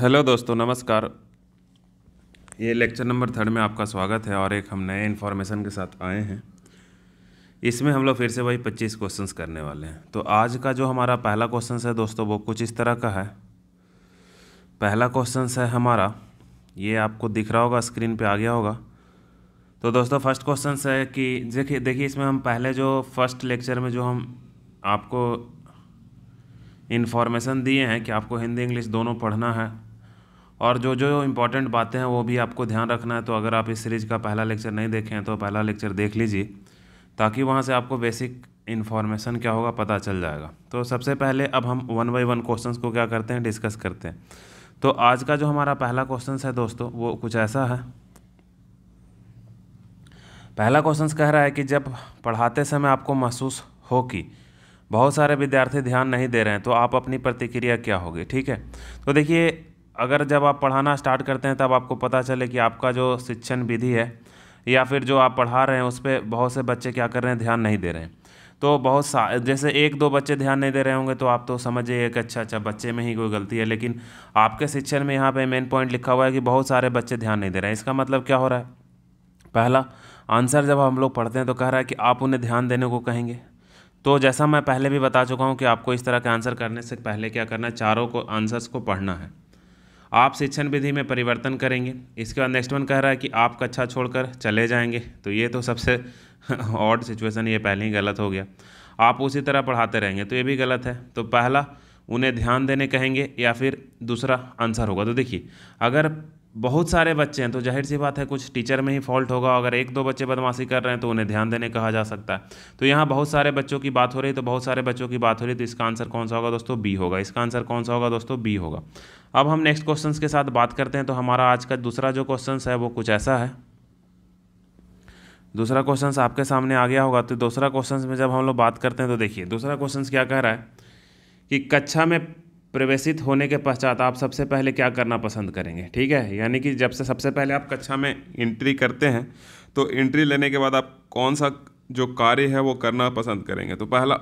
hello दोस्तों नमस्कार ये लेक्चर नंबर थर्ड में आपका स्वागत है और एक हम नए इन्फॉर्मेशन के साथ आए हैं इसमें हम लोग फिर से वही पच्चीस क्वेश्चंस करने वाले हैं तो आज का जो हमारा पहला क्वेश्चन है दोस्तों वो कुछ इस तरह का है पहला क्वेश्चन है हमारा ये आपको दिख रहा होगा स्क्रीन पे आ गया होगा तो दोस्तों फर्स्ट क्वेश्चन है कि देखिए देखिए इसमें हम पहले जो फर्स्ट लेक्चर में जो हम आपको इन्फॉर्मेशन दिए हैं कि आपको हिंदी इंग्लिश दोनों पढ़ना है और जो जो इम्पॉर्टेंट बातें हैं वो भी आपको ध्यान रखना है तो अगर आप इस सीरीज़ का पहला लेक्चर नहीं देखे हैं तो पहला लेक्चर देख लीजिए ताकि वहाँ से आपको बेसिक इन्फॉर्मेशन क्या होगा पता चल जाएगा तो सबसे पहले अब हम वन बाई वन क्वेश्चंस को क्या करते हैं डिस्कस करते हैं तो आज का जो हमारा पहला क्वेश्चन है दोस्तों वो कुछ ऐसा है पहला क्वेश्चन कह रहा है कि जब पढ़ाते समय आपको महसूस हो कि बहुत सारे विद्यार्थी ध्यान नहीं दे रहे हैं तो आप अपनी प्रतिक्रिया क्या होगी ठीक है तो देखिए अगर जब आप पढ़ाना स्टार्ट करते हैं तब आपको पता चले कि आपका जो शिक्षण विधि है या फिर जो आप पढ़ा रहे हैं उस पर बहुत से बच्चे क्या कर रहे हैं ध्यान नहीं दे रहे हैं तो बहुत सा जैसे एक दो बच्चे ध्यान नहीं दे रहे होंगे तो आप तो समझिए कि अच्छा अच्छा बच्चे में ही कोई गलती है लेकिन आपके शिक्षण में यहाँ पे मेन पॉइंट लिखा हुआ है कि बहुत सारे बच्चे ध्यान नहीं दे रहे हैं इसका मतलब क्या हो रहा है पहला आंसर जब हम लोग पढ़ते हैं तो कह रहा है कि आप उन्हें ध्यान देने को कहेंगे तो जैसा मैं पहले भी बता चुका हूँ कि आपको इस तरह के आंसर करने से पहले क्या करना है चारों को आंसर्स को पढ़ना है आप शिक्षण विधि में परिवर्तन करेंगे इसके बाद नेक्स्ट वन कह रहा है कि आप कक्षा छोड़कर चले जाएंगे तो ये तो सबसे ऑड सिचुएशन ये पहले ही गलत हो गया आप उसी तरह पढ़ाते रहेंगे तो ये भी गलत है तो पहला उन्हें ध्यान देने कहेंगे या फिर दूसरा आंसर होगा तो देखिए अगर बहुत सारे बच्चे हैं तो जाहिर सी बात है कुछ टीचर में ही फॉल्ट होगा अगर एक दो बच्चे बदमाशी कर रहे हैं तो उन्हें ध्यान देने कहा जा सकता है तो यहाँ बहुत सारे बच्चों की बात हो रही तो बहुत सारे बच्चों की बात हो रही है तो इसका आंसर कौन सा होगा दोस्तों बी होगा इसका आंसर कौन सा होगा दोस्तों बी होगा अब हम नेक्स्ट क्वेश्चन के साथ बात करते हैं तो हमारा आज का दूसरा जो क्वेश्चन है वो कुछ ऐसा है दूसरा क्वेश्चन आपके सामने आ गया होगा तो दूसरा क्वेश्चन में जब हम लोग बात करते हैं तो देखिए दूसरा क्वेश्चन क्या कह रहा है कि कक्षा में प्रवेशित होने के पश्चात आप सबसे पहले क्या करना पसंद करेंगे ठीक है यानी कि जब से सबसे पहले आप कक्षा में एंट्री करते हैं तो एंट्री लेने के बाद आप कौन सा जो कार्य है वो करना पसंद करेंगे तो पहला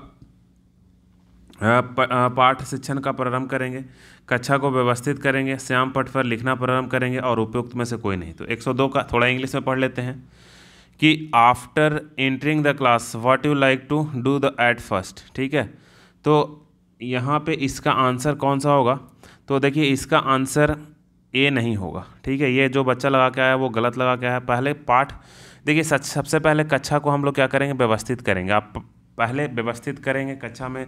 पाठ शिक्षण का प्रारंभ करेंगे कक्षा को व्यवस्थित करेंगे श्याम पट पर लिखना प्रारंभ करेंगे और उपयुक्त में से कोई नहीं तो 102 का थोड़ा इंग्लिश में पढ़ लेते हैं कि after entering the class what you like to do the at first ठीक है तो यहाँ पे इसका आंसर कौन सा होगा तो देखिए इसका आंसर ए नहीं होगा ठीक है ये जो बच्चा लगा के आया है वो गलत लगा के आया है पहले पाठ देखिए सबसे पहले कक्षा को हम लोग क्या करेंगे व्यवस्थित करेंगे आप पहले व्यवस्थित करेंगे कक्षा में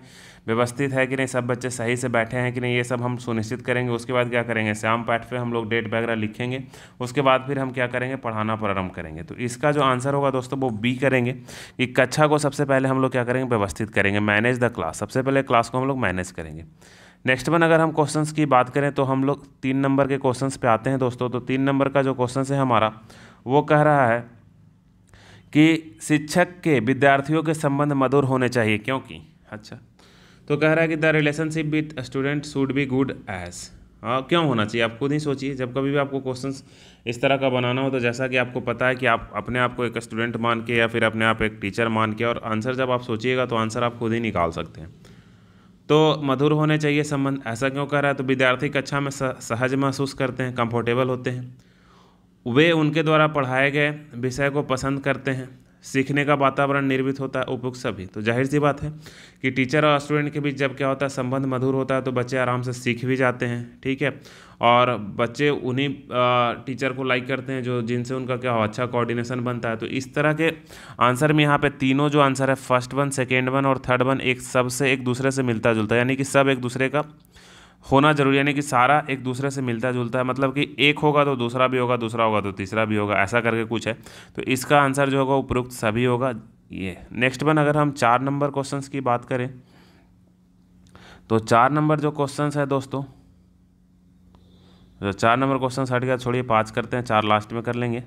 व्यवस्थित है कि नहीं सब बच्चे सही से बैठे हैं कि नहीं ये सब हम सुनिश्चित करेंगे उसके बाद क्या करेंगे श्याम पाठ पे हम लोग डेट वगैरह लिखेंगे उसके बाद फिर हम क्या करेंगे पढ़ाना प्रारंभ करेंगे तो इसका जो आंसर होगा दोस्तों वो बी करेंगे कि कक्षा को सबसे पहले हम लोग क्या करेंगे व्यवस्थित करेंगे मैनेज द क्लास सबसे पहले क्लास को हम लोग मैनेज करेंगे नेक्स्ट वन अगर हम क्वेश्चंस की बात करें तो हम लोग तीन नंबर के क्वेश्चंस पे आते हैं दोस्तों तो तीन नंबर का जो क्वेश्चन है हमारा वो कह रहा है कि शिक्षक के विद्यार्थियों के संबंध मधुर होने चाहिए क्योंकि अच्छा तो कह रहा है कि the relationship with student should be good as हाँ क्यों होना चाहिए आप खुद ही सोचिए जब कभी भी आपको क्वेश्चन इस तरह का बनाना हो तो जैसा कि आपको पता है कि आप अपने आप को एक स्टूडेंट मान के या फिर अपने आप एक टीचर मान के और आंसर जब आप सोचिएगा तो आंसर आप खुद ही निकाल सकते हैं तो मधुर होने चाहिए संबंध ऐसा क्यों कह रहा है तो विद्यार्थी कक्षा में सहज महसूस करते हैं कंफर्टेबल होते हैं वे उनके द्वारा पढ़ाए गए विषय को पसंद करते हैं सीखने का वातावरण निर्मित होता है उपयुक्त सभी तो जाहिर सी बात है कि टीचर और स्टूडेंट के बीच जब क्या होता है संबंध मधुर होता है तो बच्चे आराम से सीख भी जाते हैं ठीक है और बच्चे उन्हीं टीचर को लाइक करते हैं जो जिनसे उनका क्या हो अच्छा कोऑर्डिनेशन बनता है तो इस तरह के आंसर में यहाँ पे तीनों जो आंसर है फर्स्ट वन सेकेंड वन और थर्ड वन एक सबसे एक दूसरे से मिलता जुलता है यानी कि सब एक दूसरे का होना जरूरी यानी कि सारा एक दूसरे से मिलता जुलता है मतलब कि एक होगा तो दूसरा भी होगा दूसरा होगा तो तीसरा भी होगा ऐसा करके कुछ है तो इसका आंसर जो होगा उपरोक्त सभी होगा ये नेक्स्ट वन अगर हम चार नंबर क्वेश्चंस की बात करें तो चार नंबर जो क्वेश्चंस है दोस्तों जो चार नंबर क्वेश्चन हट गया छोड़िए पाँच करते हैं चार लास्ट में कर लेंगे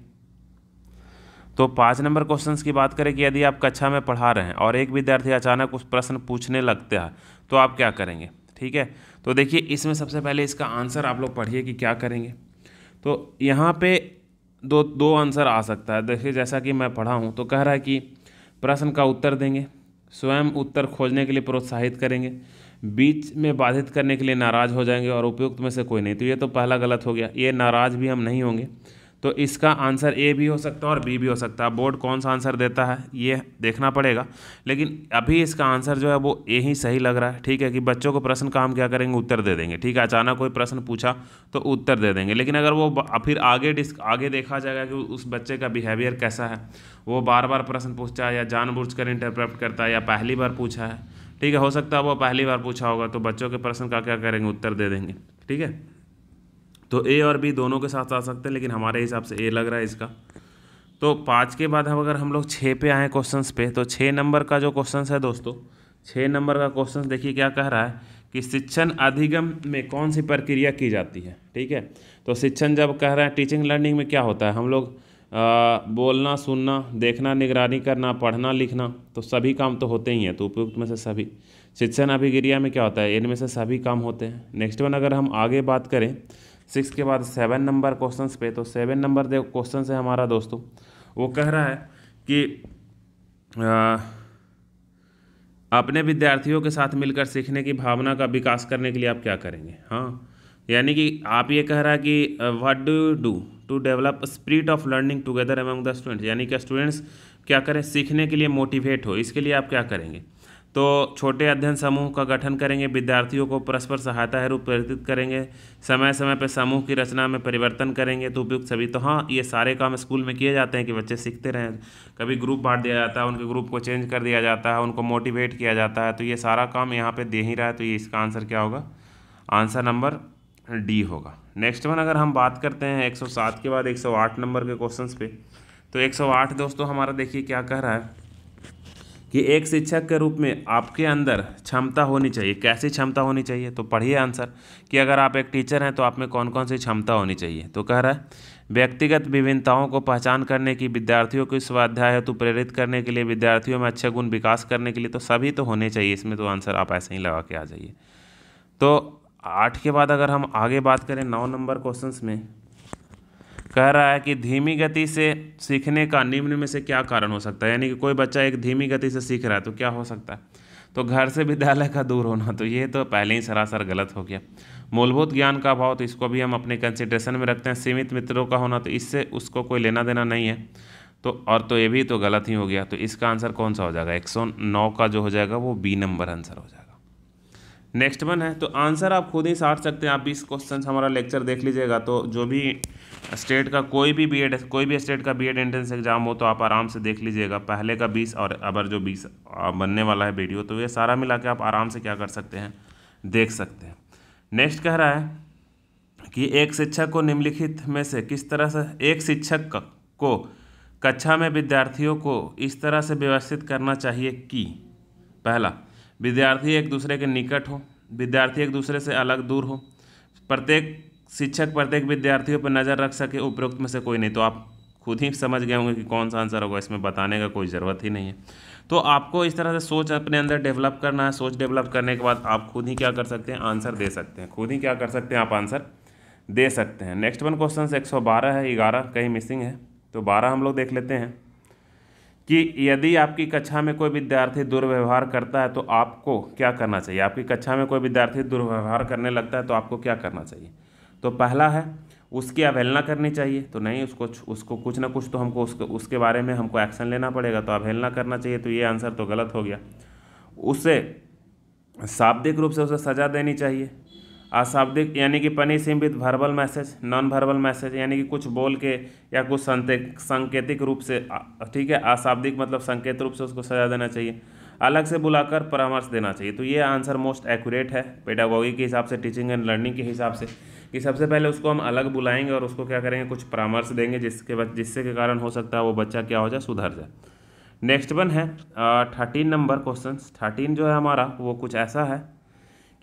तो पाँच नंबर क्वेश्चंस की बात करें कि यदि आप कक्षा में पढ़ा रहे हैं और एक विद्यार्थी अचानक उस प्रश्न पूछने लगता है तो आप क्या करेंगे ठीक है तो देखिए इसमें सबसे पहले इसका आंसर आप लोग पढ़िए कि क्या करेंगे तो यहाँ पे दो दो आंसर आ सकता है देखिए जैसा कि मैं पढ़ा हूँ तो कह रहा है कि प्रश्न का उत्तर देंगे स्वयं उत्तर खोजने के लिए प्रोत्साहित करेंगे बीच में बाधित करने के लिए नाराज़ हो जाएंगे और उपयुक्त में से कोई नहीं तो ये तो पहला गलत हो गया ये नाराज़ भी हम नहीं होंगे तो इसका आंसर ए भी हो सकता है और बी भी हो सकता है बोर्ड कौन सा आंसर देता है ये देखना पड़ेगा लेकिन अभी इसका आंसर जो है वो ए ही सही लग रहा है ठीक है कि बच्चों को प्रश्न का हम क्या करेंगे उत्तर दे देंगे ठीक है अचानक कोई प्रश्न पूछा तो उत्तर दे देंगे लेकिन अगर वो फिर आगे डिस्क आगे देखा जाएगा कि उस बच्चे का बिहेवियर कैसा है वो बार बार प्रश्न पूछता है या जानबूझ कर इंटरप्रप्ट करता है या पहली बार पूछा है ठीक है हो सकता है वो पहली बार पूछा होगा तो बच्चों के प्रश्न का क्या करेंगे उत्तर दे देंगे ठीक है तो ए और बी दोनों के साथ आ सकते हैं लेकिन हमारे हिसाब से ए लग रहा है इसका तो पाँच के बाद अगर हम लोग छः पे आए क्वेश्चन पे तो छः नंबर का जो क्वेश्चन है दोस्तों छः नंबर का क्वेश्चन देखिए क्या कह रहा है कि शिक्षण अधिगम में कौन सी प्रक्रिया की जाती है ठीक है तो शिक्षण जब कह रहे हैं टीचिंग लर्निंग में क्या होता है हम लोग आ, बोलना सुनना देखना निगरानी करना पढ़ना लिखना तो सभी काम तो होते ही हैं तो उपयुक्त में से सभी शिक्षण अभिक्रिया में क्या होता है इनमें से सभी काम होते हैं नेक्स्ट वन अगर हम आगे बात करें सिक्स के बाद सेवन नंबर क्वेश्चन पे तो सेवन नंबर देखो क्वेश्चन है हमारा दोस्तों वो कह रहा है कि आ, अपने विद्यार्थियों के साथ मिलकर सीखने की भावना का विकास करने के लिए आप क्या करेंगे हाँ यानी कि आप ये कह रहा है कि what do you do to develop spirit of learning together among the students यानी कि स्टूडेंट्स क्या करें सीखने के लिए मोटिवेट हो इसके लिए आप क्या करेंगे तो छोटे अध्ययन समूह का गठन करेंगे विद्यार्थियों को परस्पर सहायता रूप प्रेरित करेंगे समय समय पर समूह की रचना में परिवर्तन करेंगे तो उपयुक्त सभी तो हाँ ये सारे काम स्कूल में किए जाते हैं कि बच्चे सीखते रहें कभी ग्रुप बांट दिया जाता है उनके ग्रुप को चेंज कर दिया जाता है उनको मोटिवेट किया जाता है तो ये सारा काम यहाँ पर दे ही रहा है तो ये इसका आंसर क्या होगा आंसर नंबर डी होगा नेक्स्ट वन अगर हम बात करते हैं एक के बाद एक नंबर के क्वेश्चन पर तो एक दोस्तों हमारा देखिए क्या कह रहा है कि एक शिक्षक के रूप में आपके अंदर क्षमता होनी चाहिए कैसी क्षमता होनी चाहिए तो पढ़िए आंसर कि अगर आप एक टीचर हैं तो आप में कौन कौन सी क्षमता होनी चाहिए तो कह रहा है व्यक्तिगत विभिन्नताओं को पहचान करने की विद्यार्थियों की स्वाध्याय हेतु प्रेरित करने के लिए विद्यार्थियों में अच्छे गुण विकास करने के लिए तो सभी तो होने चाहिए इसमें तो आंसर आप ऐसे ही लगा के आ जाइए तो आठ के बाद अगर हम आगे बात करें नौ नंबर क्वेश्चन में कह रहा है कि धीमी गति से सीखने का निम्न में से क्या कारण हो सकता है यानी कि कोई बच्चा एक धीमी गति से सीख रहा है तो क्या हो सकता है तो घर से विद्यालय का दूर होना तो ये तो पहले ही सरासर गलत हो गया मूलभूत ज्ञान का अभाव तो इसको भी हम अपने कंसिड्रेशन में रखते हैं सीमित मित्रों का होना तो इससे उसको कोई लेना देना नहीं है तो और तो ये भी तो गलत ही हो गया तो इसका आंसर कौन सा हो जाएगा एक सौ नौ का जो हो जाएगा वो बी नंबर आंसर हो जाएगा नेक्स्ट वन है तो आंसर आप खुद ही साट सकते हैं आप बीस क्वेश्चन हमारा लेक्चर देख लीजिएगा तो जो भी स्टेट का कोई भी बीएड कोई भी स्टेट का बीएड एंट्रेंस एग्ज़ाम हो तो आप आराम से देख लीजिएगा पहले का बीस और अबर जो बीस बनने वाला है वीडियो तो ये सारा मिला के आप आराम से क्या कर सकते हैं देख सकते हैं नेक्स्ट कह रहा है कि एक शिक्षक को निम्नलिखित में से किस तरह से एक शिक्षक को कक्षा में विद्यार्थियों को इस तरह से व्यवस्थित करना चाहिए कि पहला विद्यार्थी एक दूसरे के निकट हो विद्यार्थी एक दूसरे से अलग दूर हो प्रत्येक शिक्षक प्रत्येक विद्यार्थियों पर नज़र रख सके उपरोक्त में से कोई नहीं तो आप खुद ही समझ गए होंगे कि कौन सा आंसर होगा इसमें बताने का कोई ज़रूरत ही नहीं है तो आपको इस तरह से सोच अपने अंदर डेवलप करना है सोच डेवलप करने के बाद आप खुद ही क्या कर सकते हैं आंसर दे सकते हैं खुद ही क्या कर सकते हैं आप आंसर दे सकते हैं नेक्स्ट वन क्वेश्चन एक सौ बारह है ग्यारह कहीं मिसिंग है तो बारह हम लोग देख लेते हैं कि यदि आपकी कक्षा में कोई विद्यार्थी दुर्व्यवहार करता है तो आपको क्या करना चाहिए आपकी कक्षा में कोई विद्यार्थी दुर्व्यवहार करने लगता है तो आपको क्या करना चाहिए तो पहला है उसकी अवहेलना करनी चाहिए तो नहीं उसको उसको कुछ ना कुछ तो हमको उसको उसके बारे में हमको एक्शन लेना पड़ेगा तो अवहेलना करना चाहिए तो ये आंसर तो गलत हो गया उसे शाब्दिक रूप से उसे सज़ा देनी चाहिए अशाब्दिक यानी कि पनी सीमित verbal message non verbal message यानी कि कुछ बोल के या कुछ संकेतिक रूप से ठीक है अशाब्दिक मतलब संकेत रूप से उसको सजा देना चाहिए अलग से बुलाकर परामर्श देना चाहिए तो ये आंसर मोस्ट एक्यूरेट है पेडागोगी के हिसाब से टीचिंग एंड लर्निंग के हिसाब से कि सबसे पहले उसको हम अलग बुलाएंगे और उसको क्या करेंगे कुछ परामर्श देंगे जिसके बाद जिससे के कारण हो सकता है वो बच्चा क्या हो जाए सुधर जाए नेक्स्ट वन है थर्टीन नंबर क्वेश्चन थर्टीन जो है हमारा वो कुछ ऐसा है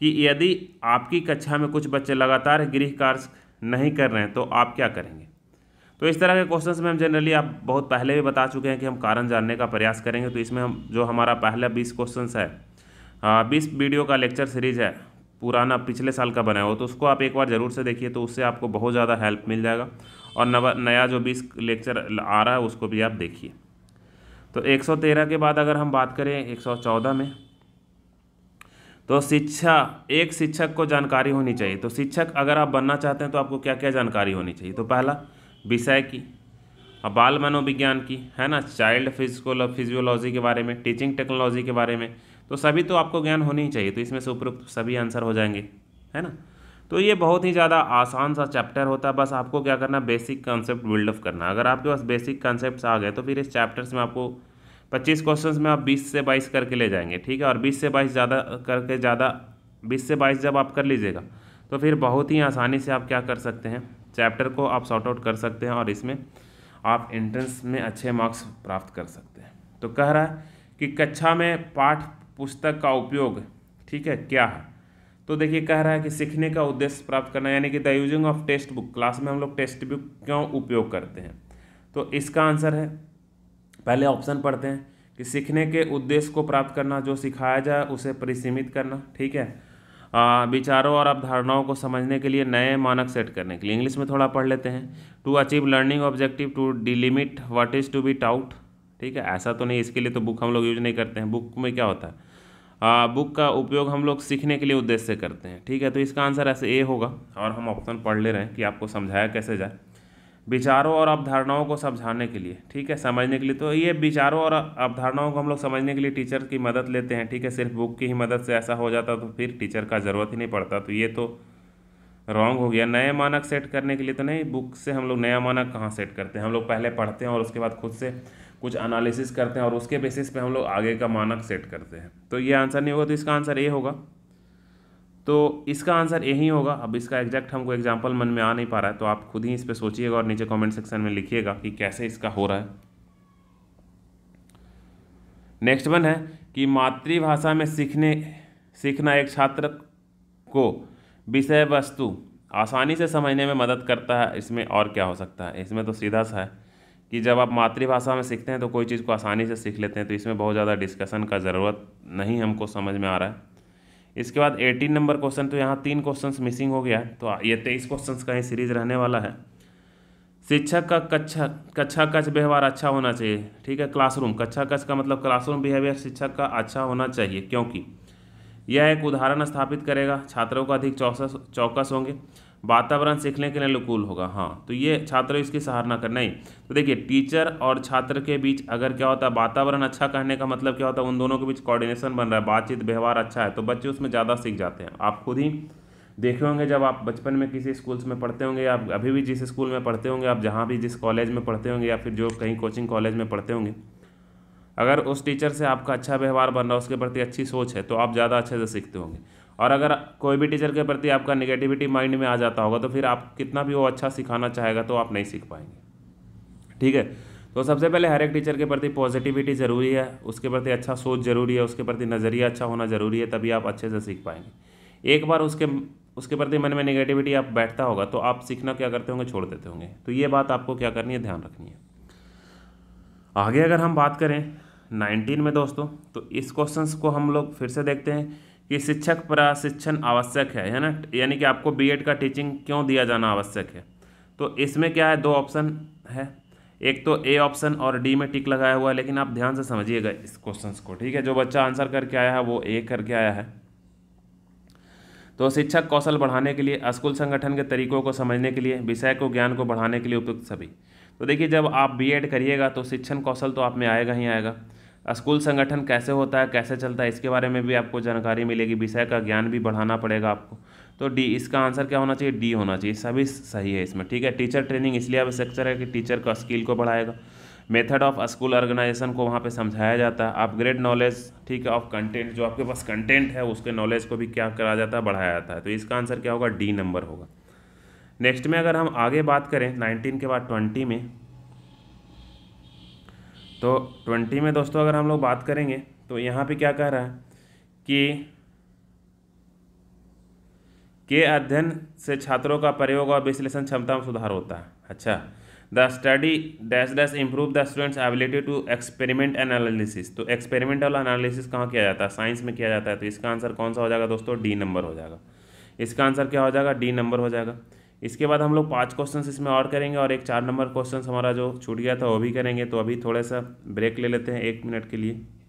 कि यदि आपकी कक्षा में कुछ बच्चे लगातार गृह कार्य नहीं कर रहे हैं तो आप क्या करेंगे तो इस तरह के क्वेश्चंस में हम जनरली आप बहुत पहले भी बता चुके हैं कि हम कारण जानने का प्रयास करेंगे तो इसमें हम जो हमारा पहला बीस क्वेश्चंस है बीस वीडियो का लेक्चर सीरीज है पुराना पिछले साल का बनाया हो तो उसको आप एक बार ज़रूर से देखिए तो उससे आपको बहुत ज़्यादा हेल्प मिल जाएगा और नवा नया जो भी लेक्चर आ रहा है उसको भी आप देखिए तो 113 के बाद अगर हम बात करें 114 में तो शिक्षा एक शिक्षक को जानकारी होनी चाहिए तो शिक्षक अगर आप बनना चाहते हैं तो आपको क्या क्या जानकारी होनी चाहिए तो पहला विषय की और बाल मनोविज्ञान की है ना चाइल्ड फिजिकोल फिजियोलॉजी के बारे में टीचिंग टेक्नोलॉजी के बारे में तो सभी तो आपको ज्ञान होनी ही चाहिए तो इसमें से उपरुक्त सभी आंसर हो जाएंगे है ना तो ये बहुत ही ज़्यादा आसान सा चैप्टर होता है बस आपको क्या करना बेसिक कॉन्सेप्ट बिल्डअप करना अगर आपके पास बेसिक कॉन्सेप्ट आ गए तो फिर इस चैप्टर्स में आपको पच्चीस क्वेश्चंस में आप बीस से बाईस करके ले जाएंगे ठीक है और बीस से बाईस ज़्यादा करके ज़्यादा बीस से बाईस जब आप कर लीजिएगा तो फिर बहुत ही आसानी से आप क्या कर सकते हैं चैप्टर को आप सॉर्ट आउट कर सकते हैं और इसमें आप एंट्रेंस में अच्छे मार्क्स प्राप्त कर सकते हैं तो कह रहा है कि कक्षा में पाठ पुस्तक का उपयोग ठीक है क्या है तो देखिए कह रहा है कि सीखने का उद्देश्य प्राप्त करना यानी कि the using of text book class में हम लोग टेक्स्ट बुक क्यों उपयोग करते हैं तो इसका आंसर है पहले ऑप्शन पढ़ते हैं कि सीखने के उद्देश्य को प्राप्त करना जो सिखाया जाए उसे परिसीमित करना ठीक है विचारों और अवधारणाओं को समझने के लिए नए मानक सेट करने के लिए इंग्लिश में थोड़ा पढ़ लेते हैं to achieve learning objective to delimit what is to be taught ठीक है ऐसा तो नहीं इसके लिए तो बुक हम लोग यूज नहीं करते हैं बुक में क्या होता है आ, बुक का उपयोग हम लोग सीखने के लिए उद्देश्य से करते हैं ठीक है तो इसका आंसर ऐसे ए होगा और हम ऑप्शन पढ़ ले रहे हैं कि आपको समझाया कैसे जाए विचारों और अवधारणाओं को समझाने के लिए ठीक है समझने के लिए तो ये विचारों और अवधारणाओं को हम लोग समझने के लिए टीचर की मदद लेते हैं ठीक है सिर्फ बुक की ही मदद से ऐसा हो जाता तो फिर टीचर का ज़रूरत ही नहीं पड़ता तो ये तो रॉन्ग हो गया नए मानक सेट करने के लिए तो नहीं बुक से हम लोग नया मानक कहाँ सेट करते हैं हम लोग पहले पढ़ते हैं और उसके बाद खुद से कुछ एनालिसिस करते हैं और उसके बेसिस पे हम लोग आगे का मानक सेट करते हैं तो ये आंसर नहीं होगा तो इसका आंसर ए होगा तो इसका आंसर यही होगा अब इसका एग्जैक्ट हमको एग्जाम्पल मन में आ नहीं पा रहा है तो आप खुद ही इस पर सोचिएगा और नीचे कॉमेंट सेक्शन में लिखिएगा कि कैसे इसका हो रहा है नेक्स्ट वन है कि मातृभाषा में सीखने सीखना एक छात्र को विषय वस्तु आसानी से समझने में मदद करता है इसमें और क्या हो सकता है इसमें तो सीधा सा है कि जब आप मातृभाषा में सीखते हैं तो कोई चीज़ को आसानी से सीख लेते हैं तो इसमें बहुत ज़्यादा डिस्कशन का ज़रूरत नहीं हमको समझ में आ रहा है इसके बाद एटीन नंबर क्वेश्चन तो यहाँ तीन क्वेश्चंस मिसिंग हो गया तो ये तेईस क्वेश्चंस का ही सीरीज रहने वाला है शिक्षक का कक्षा कक्षा कक्ष व्यवहार अच्छा होना चाहिए ठीक है क्लासरूम कक्षा कक्ष का मतलब क्लासरूम बिहेवियर शिक्षक का अच्छा होना चाहिए क्योंकि यह एक उदाहरण स्थापित करेगा छात्रों का अधिक चौकस चौकस होंगे वातावरण सीखने के लिए अनुकूल होगा हाँ तो ये छात्र इसकी सराहना करना ही तो देखिए टीचर और छात्र के बीच अगर क्या होता है वातावरण अच्छा कहने का मतलब क्या होता है उन दोनों के बीच कोऑर्डिनेशन बन रहा है बातचीत व्यवहार अच्छा है तो बच्चे उसमें ज़्यादा सीख जाते हैं आप खुद ही देखे होंगे जब आप बचपन में किसी स्कूल्स में पढ़ते होंगे या अभी भी जिस स्कूल में पढ़ते होंगे आप जहाँ भी जिस कॉलेज में पढ़ते होंगे या फिर जो कहीं कोचिंग कॉलेज में पढ़ते होंगे अगर उस टीचर से आपका अच्छा व्यवहार बन रहा है उसके प्रति अच्छी सोच है तो आप ज़्यादा अच्छे से सीखते होंगे और अगर कोई भी टीचर के प्रति आपका निगेटिविटी माइंड में आ जाता होगा तो फिर आप कितना भी वो अच्छा सिखाना चाहेगा तो आप नहीं सीख पाएंगे ठीक है तो सबसे पहले हर एक टीचर के प्रति पॉजिटिविटी ज़रूरी है उसके प्रति अच्छा सोच ज़रूरी है उसके प्रति नज़रिया अच्छा होना ज़रूरी है तभी आप अच्छे से सीख पाएंगे एक बार उसके उसके प्रति मन में निगेटिविटी आप बैठता होगा तो आप सीखना क्या करते होंगे छोड़ देते होंगे तो ये बात आपको क्या करनी है ध्यान रखनी है आगे अगर हम बात करें नाइनटीन में दोस्तों तो इस क्वेश्चन को हम लोग फिर से देखते हैं कि शिक्षक प्रशिक्षण आवश्यक है है ना यानी कि आपको बीएड का टीचिंग क्यों दिया जाना आवश्यक है तो इसमें क्या है दो ऑप्शन है एक तो ए ऑप्शन और डी में टिक लगाया हुआ है लेकिन आप ध्यान से समझिएगा इस क्वेश्चन को ठीक है जो बच्चा आंसर करके आया है वो ए करके आया है तो शिक्षक कौशल बढ़ाने के लिए स्कूल संगठन के तरीकों को समझने के लिए विषय को ज्ञान को बढ़ाने के लिए उपयुक्त सभी तो देखिए जब आप बीएड करिएगा तो शिक्षण कौशल तो आप में आएगा ही आएगा स्कूल संगठन कैसे होता है कैसे चलता है इसके बारे में भी आपको जानकारी मिलेगी विषय का ज्ञान भी बढ़ाना पड़ेगा आपको तो डी इसका आंसर क्या होना चाहिए डी होना चाहिए सभी सही है इसमें ठीक है टीचर ट्रेनिंग इसलिए आवश्यकता है कि टीचर का स्किल को बढ़ाएगा मेथड ऑफ स्कूल ऑर्गेनाइजेशन को वहाँ पे समझाया जाता है अपग्रेड नॉलेज ठीक है ऑफ कंटेंट जो आपके पास कंटेंट है उसके नॉलेज को भी क्या करा जाता है बढ़ाया जाता है तो इसका आंसर क्या होगा डी नंबर होगा नेक्स्ट में अगर हम आगे बात करें नाइनटीन के बाद ट्वेंटी में तो ट्वेंटी में दोस्तों अगर हम लोग बात करेंगे तो यहाँ पे क्या कह रहा है कि के अध्ययन से छात्रों का प्रयोग और विश्लेषण क्षमता में सुधार होता है अच्छा the study dash dash improve the students ability to experiment analysis तो एक्सपेरिमेंटल एनालिसिस कहाँ किया जाता है साइंस में किया जाता है तो इसका आंसर कौन सा हो जाएगा दोस्तों डी नंबर हो जाएगा इसका आंसर क्या हो जाएगा डी नंबर हो जाएगा इसके बाद हम लोग पाँच क्वेश्चन इसमें और करेंगे और एक चार नंबर क्वेश्चन हमारा जो छूट गया था वो भी करेंगे तो अभी थोड़ा सा ब्रेक ले लेते हैं एक मिनट के लिए